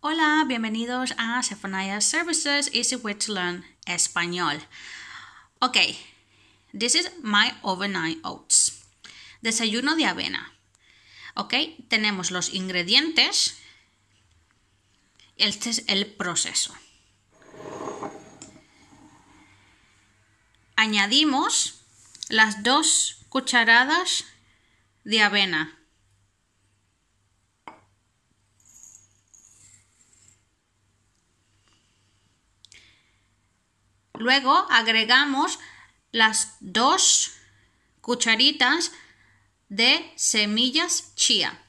Hola, bienvenidos a Sephonaya Services Easy Way to Learn Español. Ok, this is my overnight oats. Desayuno de avena. Ok, tenemos los ingredientes. Este es el proceso. Añadimos las dos cucharadas de avena. Luego agregamos las dos cucharitas de semillas chía.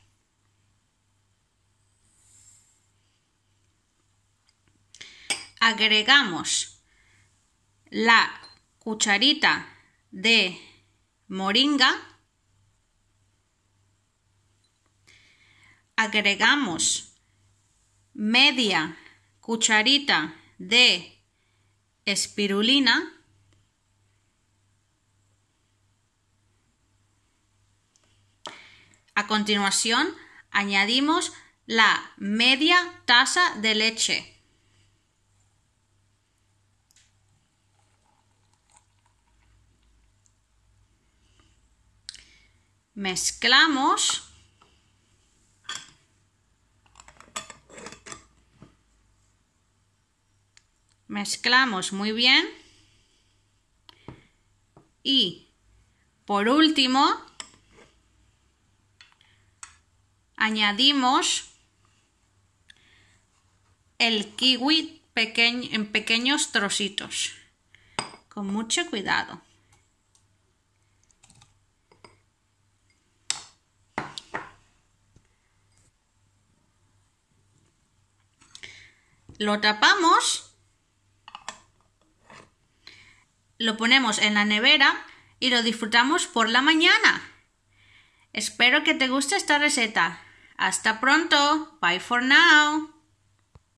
Agregamos la cucharita de moringa. Agregamos media cucharita de espirulina, a continuación añadimos la media taza de leche. Mezclamos Mezclamos muy bien. Y por último, añadimos el kiwi en pequeños trocitos, con mucho cuidado. Lo tapamos lo ponemos en la nevera y lo disfrutamos por la mañana. Espero que te guste esta receta. Hasta pronto. Bye for now.